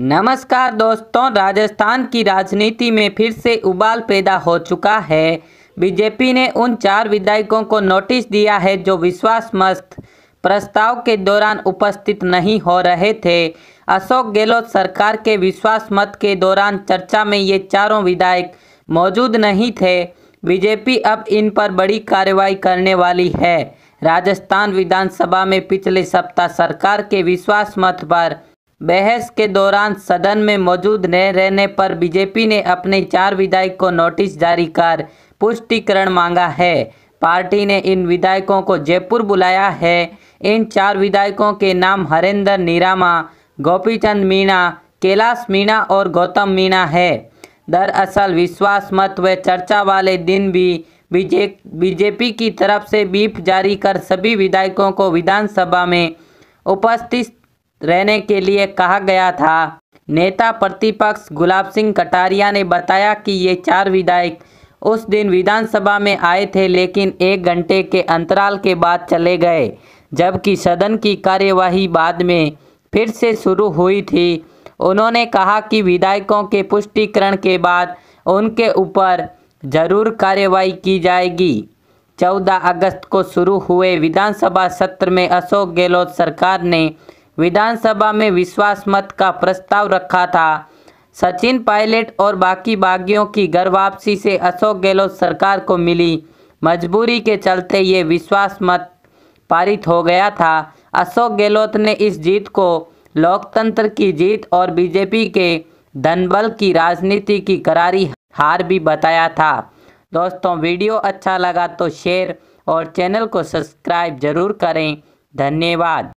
नमस्कार दोस्तों राजस्थान की राजनीति में फिर से उबाल पैदा हो चुका है बीजेपी ने उन चार विधायकों को नोटिस दिया है जो विश्वास मस्त प्रस्ताव के दौरान उपस्थित नहीं हो रहे थे अशोक गहलोत सरकार के विश्वास मत के दौरान चर्चा में ये चारों विधायक मौजूद नहीं थे बीजेपी अब इन पर बड़ी कार्रवाई करने वाली है राजस्थान विधानसभा में पिछले सप्ताह सरकार के विश्वास मत पर बहस के दौरान सदन में मौजूद न रहने पर बीजेपी ने अपने चार विधायक को नोटिस जारी कर पुष्टिकरण मांगा है पार्टी ने इन विधायकों को जयपुर बुलाया है इन चार विधायकों के नाम हरेंद्र निरामा गोपीचंद मीणा कैलाश मीणा और गौतम मीणा है दरअसल विश्वास मत व चर्चा वाले दिन भी बीजे बीजेपी की तरफ से बीप जारी कर सभी विधायकों को विधानसभा में उपस्थित रहने के लिए कहा गया था नेता प्रतिपक्ष गुलाब सिंह कटारिया ने बताया कि ये चार विधायक उस दिन विधानसभा में आए थे लेकिन एक घंटे के अंतराल के बाद चले गए जबकि सदन की कार्यवाही बाद में फिर से शुरू हुई थी उन्होंने कहा कि विधायकों के पुष्टिकरण के बाद उनके ऊपर जरूर कार्रवाई की जाएगी 14 अगस्त को शुरू हुए विधानसभा सत्र में अशोक गहलोत सरकार ने विधानसभा में विश्वास मत का प्रस्ताव रखा था सचिन पायलट और बाकी बागियों की घर वापसी से अशोक गहलोत सरकार को मिली मजबूरी के चलते ये विश्वास मत पारित हो गया था अशोक गहलोत ने इस जीत को लोकतंत्र की जीत और बीजेपी के धनबल की राजनीति की करारी हार भी बताया था दोस्तों वीडियो अच्छा लगा तो शेयर और चैनल को सब्सक्राइब जरूर करें धन्यवाद